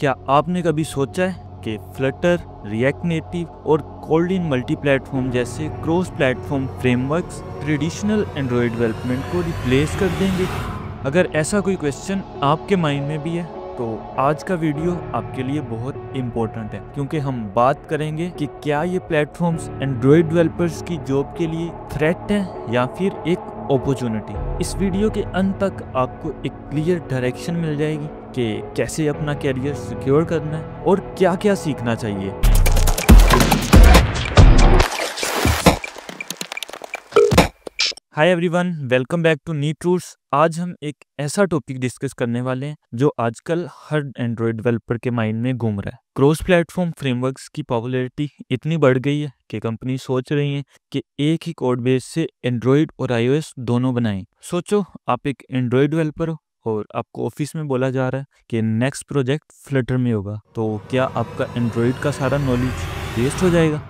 क्या आपने कभी सोचा है कि फ्लटर रिएक्ट नेटिव और कोल्ड इन मल्टी प्लेटफॉर्म जैसे cross platform frameworks traditional Android development को रिप्लेस कर देंगे अगर ऐसा कोई क्वेश्चन आपके माइंड में भी है तो आज का वीडियो आपके लिए बहुत इम्पोर्टेंट है क्योंकि हम बात करेंगे कि क्या ये प्लेटफॉर्म्स एंड्रॉयड डेवलपर्स की जॉब के लिए थ्रेट है या फिर एक अपॉर्चुनिटी इस वीडियो के अंत तक आपको एक क्लियर डायरेक्शन मिल जाएगी कि कैसे अपना कैरियर सिक्योर करना है और क्या क्या सीखना चाहिए hi everyone welcome back to knee tours आज हम एक ऐसा टॉपिक डिस्कस करने वाले हैं जो आजकल हर एंड्रॉयड डेवलपर के माइंड में घूम रहा है क्रॉस प्लेटफॉर्म फ्रेमवर्क्स की पॉपुलैरिटी इतनी बढ़ गई है कि कंपनी सोच रही है कि एक ही कोड बेस से एंड्रॉयड और आईओएस दोनों बनाएं सोचो आप एक एंड्रॉयड डेवलपर हो और आपको ऑफिस में बोला जा रहा है कि नेक्स्ट प्रोजेक्ट फ्लटर में होगा तो क्या आपका एंड्रॉयड का सारा नॉलेज वेस्ट हो जाएगा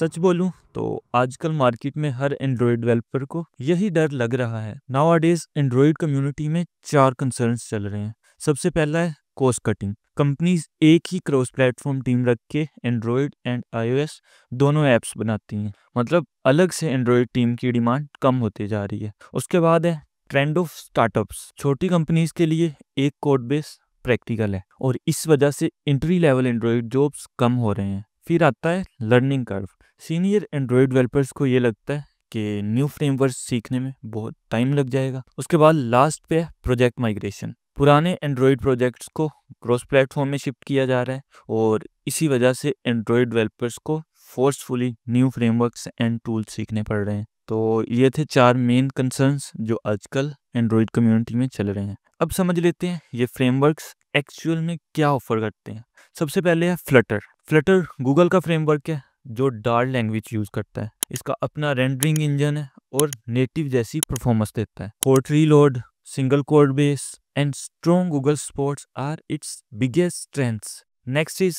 सच बोलूं तो आजकल मार्केट में हर एंड्रॉयड डेवलपर को यही डर लग रहा है नाउ आडेज एंड्रॉयड कम्युनिटी में चार कंसर्न चल रहे हैं सबसे पहला है कॉस्ट कटिंग कंपनीज एक ही क्रॉस प्लेटफॉर्म टीम रख के एंड्रॉयड एंड आईओएस दोनों ऐप्स बनाती हैं मतलब अलग से एंड्रॉयड टीम की डिमांड कम होती जा रही है उसके बाद है ट्रेंड ऑफ स्टार्टअप्स छोटी कंपनीज के लिए एक कोड बेस प्रैक्टिकल है और इस वजह से इंट्री लेवल एंड्रॉयड जॉब्स कम हो रहे हैं फिर आता है learning curve senior Android developers को ये लगता है कि न्यू फ्रेमवर्क सीखने में बहुत टाइम लग जाएगा उसके बाद लास्ट पे है प्रोजेक्ट माइग्रेशन पुराने एंड्रॉयड प्रोजेक्ट्स को क्रॉस प्लेटफॉर्म में शिफ्ट किया जा रहा है और इसी वजह से एंड्रॉयड डेवलपर्स को forcefully new frameworks and tools सीखने पड़ रहे हैं तो ये थे चार मेन कंसर्न्स जो आजकल एंड्रॉयड कम्युनिटी में चल रहे हैं अब समझ लेते हैं ये फ्रेमवर्क्स एक्चुअल में क्या ऑफर करते हैं सबसे पहले है फ्लटर फ्लटर गूगल का फ्रेमवर्क है जो डार्ट लैंग्वेज यूज़ करता है इसका अपना रेंडरिंग इंजन है और नेटिव जैसी परफॉर्मेंस देता है hot reload single code base and strong Google support are its biggest strengths next is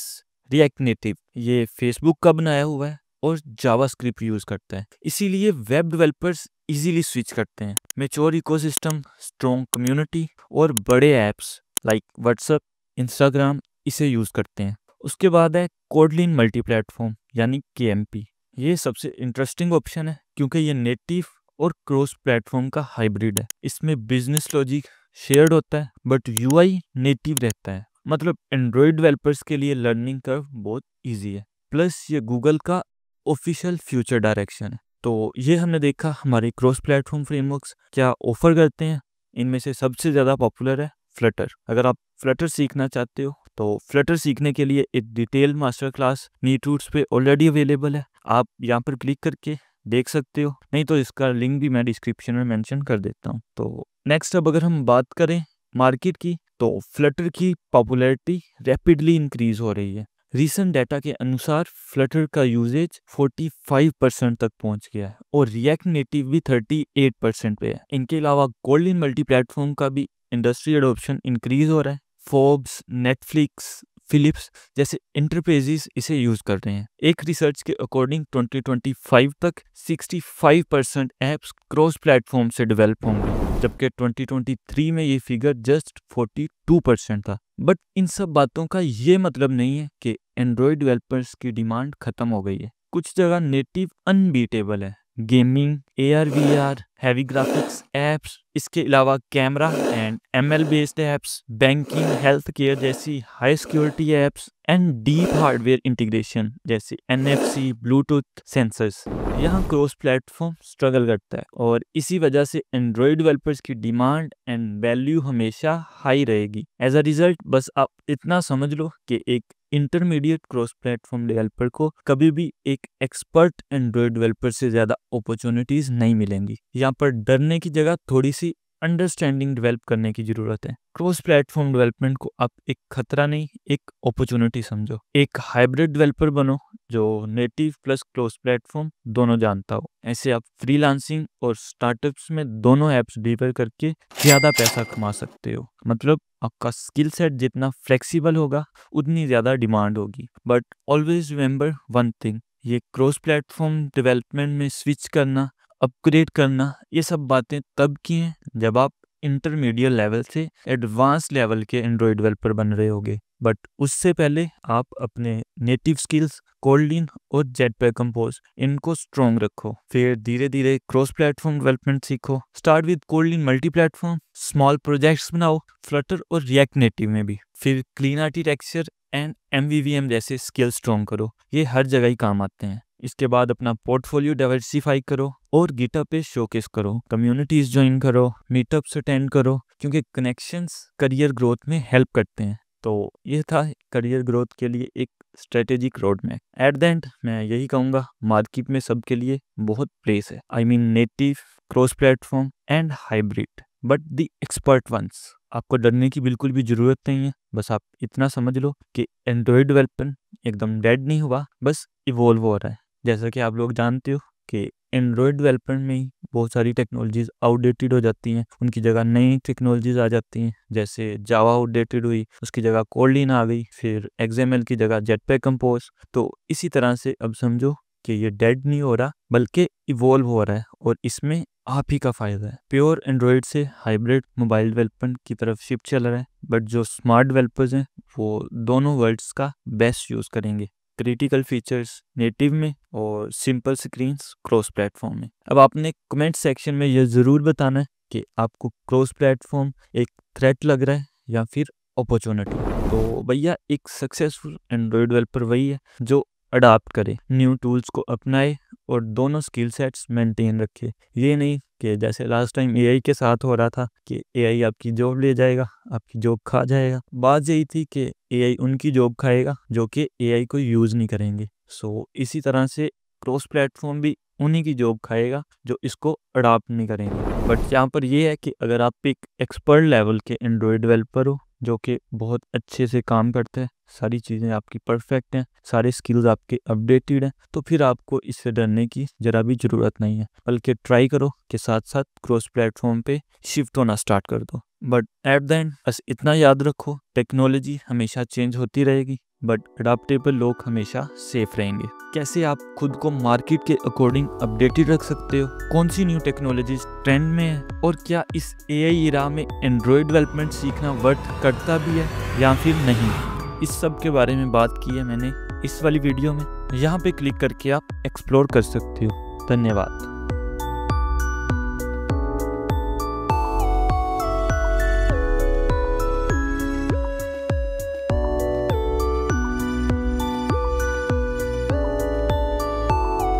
React Native ये फेसबुक का बनाया हुआ है और जावा स्क्रिप्ट यूज़ करता है इसीलिए वेब डेवलपर्स इजीली स्विच करते हैं मेच्योर इकोसिस्टम स्ट्रॉन्ग कम्युनिटी और बड़े ऐप्स लाइक व्हाट्सअप इंस्टाग्राम इसे यूज़ करते हैं उसके बाद है कोडलिन मल्टी प्लेटफॉर्म यानी के ये सबसे इंटरेस्टिंग ऑप्शन है क्योंकि ये नेटिव और क्रॉस प्लेटफॉर्म का हाइब्रिड है इसमें बिजनेस लॉजिक शेयर्ड होता है बट आई नेटिव रहता है मतलब एंड्रॉयड डेवलपर्स के लिए लर्निंग कर्व बहुत ईजी है प्लस ये गूगल का ऑफिशियल फ्यूचर डायरेक्शन है तो ये हमने देखा हमारे क्रॉस प्लेटफॉर्म फ्रेमवर्क्स क्या ऑफर करते हैं इनमें से सबसे ज़्यादा पॉपुलर है फ्लटर अगर आप फ्लटर सीखना चाहते हो तो फ्लटर सीखने के लिए एक डिटेल मास्टर क्लास नीट रूट्स पे ऑलरेडी अवेलेबल है आप यहाँ पर क्लिक करके देख सकते हो नहीं तो इसका लिंक भी मैं डिस्क्रिप्शन में मेंशन कर देता हूँ तो नेक्स्ट अब अगर हम बात करें मार्केट की तो फ्लटर की पॉपुलैरिटी रैपिडली इंक्रीज हो रही है रीसेंट डाटा के अनुसार फ्लटर का यूजेज 45 परसेंट तक पहुंच गया है और रिएक्ट नेटिव भी 38 परसेंट पे है इनके अलावा गोल्डन मल्टी प्लेटफॉर्म का भी इंडस्ट्री एडोप्शन इंक्रीज हो रहा है फोर्ब्स नेटफ्लिक्स फिलिप्स जैसे इंटरप्रेजेस इसे यूज कर रहे हैं एक रिसर्च के अकॉर्डिंग 2025 तक 65 परसेंट एप्स क्रॉस प्लेटफॉर्म से डेवलप होंगे जबकि 2023 में ये फिगर जस्ट 42 परसेंट था बट इन सब बातों का ये मतलब नहीं है कि एंड्रॉयड डेवलपर्स की डिमांड खत्म हो गई है कुछ जगह नेटिव अनबीटेबल है gaming A R V R heavy graphics apps इसके अलावा camera and M L based apps banking health care जैसी high security apps and deep hardware integration जैसे N F C Bluetooth sensors यहाँ cross platform struggle करता है और इसी वजह से एंड्रॉयड डेवलपर्स की डिमांड एंड वैल्यू हमेशा हाई रहेगी एज अ रिजल्ट बस आप इतना समझ लो कि एक इंटरमीडिएट क्रॉस प्लेटफॉर्म डेवलपर को कभी भी एक एक्सपर्ट एंड्रॉयड डेवलपर से ज्यादा अपॉर्चुनिटीज नहीं मिलेंगी यहाँ पर डरने की जगह थोड़ी सी अंडरस्टैंडिंग डेवलप करने की ज़रूरत है क्रॉस प्लेटफॉर्म डेवलपमेंट को आप एक खतरा नहीं एक अपॉर्चुनिटी समझो एक हाइब्रिड डेवलपर बनो जो नेटिव प्लस क्रॉस प्लेटफॉर्म दोनों जानता हो ऐसे आप फ्रीलांसिंग और स्टार्टअप्स में दोनों एप्स डिलीवर करके ज़्यादा पैसा कमा सकते हो मतलब आपका स्किल सेट जितना फ्लेक्सिबल होगा उतनी ज़्यादा डिमांड होगी but always remember one thing ये क्रॉस प्लेटफॉर्म डेवलपमेंट में स्विच करना अपग्रेड करना ये सब बातें तब की हैं जब आप इंटरमीडिएट लेवल से एडवांस लेवल के एंड्रॉयड डेवलपर बन रहे होगे बट उससे पहले आप अपने नेटिव स्किल्स कोल्डिन और जेट पे कम्पोज इनको स्ट्रॉन्ग रखो फिर धीरे धीरे क्रॉस प्लेटफॉर्म डेवलपमेंट सीखो start with Kotlin multi platform small projects बनाओ फ्लटर और रिएक्ट नेटिव में भी फिर क्लीन आर्टिटेक्चर एंड एम जैसे स्किल स्ट्रॉन्ग करो ये हर जगह ही काम आते हैं इसके बाद अपना पोर्टफोलियो डाइवर्सिफाई करो और गिटअप पे शोकेस करो कम्युनिटीज ज्वाइन करो मीटअप्स अटेंड करो क्योंकि कनेक्शंस करियर ग्रोथ में हेल्प करते हैं तो यह था करियर ग्रोथ के लिए एक strategic road map at the end मैं यही कहूँगा मार्केट में सबके लिए बहुत प्लेस है I mean native cross platform and hybrid but the expert once आपको डरने की बिल्कुल भी ज़रूरत नहीं है बस आप इतना समझ लो कि एंड्रॉयड डेवलपमेंट एकदम डेड नहीं हुआ बस इवॉल्व हो रहा है जैसा कि आप लोग जानते हो कि एंड्रॉयड डेवलपमेंट में ही बहुत सारी टेक्नोलॉजीज़ आउटडेटेड हो जाती हैं उनकी जगह नई टेक्नोलॉजीज़ आ जाती हैं जैसे जावा आउटडेटेड हुई उसकी जगह कोल्डिन आ गई फिर एक्सएमएल की जगह जेट पे कम्पोज तो इसी तरह से अब समझो कि ये डेड नहीं हो रहा बल्कि इवोल्व हो रहा है और इसमें आप ही का फायदा है प्योर एंड्रॉयड से हाइब्रिड मोबाइल डेवलपमेंट की तरफ शिफ्ट चल रहा है बट जो स्मार्ट डेवलपर्स हैं वो दोनों वर्ल्ड्स का बेस्ट यूज़ करेंगे क्रिटिकल फीचर्स नेटिव में और सिंपल स्क्रीन्स क्रॉस प्लेटफॉर्म में अब आपने कमेंट सेक्शन में यह ज़रूर बताना है कि आपको क्रॉस प्लेटफॉर्म एक थ्रेट लग रहा है या फिर अपॉर्चुनिटी तो भैया एक सक्सेसफुल एंड्रॉयड डेवलपर वही है जो अडाप्ट करें न्यू टूल्स को अपनाएं और दोनों स्किल सेट्स मेंटेन रखें ये नहीं कि जैसे लास्ट टाइम एआई के साथ हो रहा था कि एआई आपकी जॉब ले जाएगा आपकी जॉब खा जाएगा बात यही थी कि एआई उनकी जॉब खाएगा जो कि एआई को यूज़ नहीं करेंगे सो इसी तरह से क्रॉस प्लेटफॉर्म भी उन्हीं की जॉब खाएगा जो इसको अडाप्ट नहीं करेंगे बट यहाँ पर यह है कि अगर आप एक एक्सपर्ट लेवल के एंड्रॉयड डेवलपर हो जो कि बहुत अच्छे से काम करते हैं सारी चीज़ें आपकी परफेक्ट हैं सारे स्किल्स आपके अपडेटेड हैं तो फिर आपको इससे डरने की ज़रा भी ज़रूरत नहीं है बल्कि ट्राई करो के साथ साथ क्रॉस प्लेटफॉर्म पे शिफ्ट होना स्टार्ट कर दो बट एट द एंड बस इतना याद रखो टेक्नोलॉजी हमेशा चेंज होती रहेगी बट अडाप्टेबल लोग हमेशा सेफ रहेंगे कैसे आप खुद को मार्केट के अकॉर्डिंग अपडेटेड रख सकते हो कौन सी न्यू टेक्नोलॉजीज ट्रेंड में है और क्या इस ए आई में एंड्रॉयड डेवलपमेंट सीखना वर्थ करता भी है या फिर नहीं इस सब के बारे में बात की है मैंने इस वाली वीडियो में यहाँ पे क्लिक करके आप एक्सप्लोर कर सकते हो धन्यवाद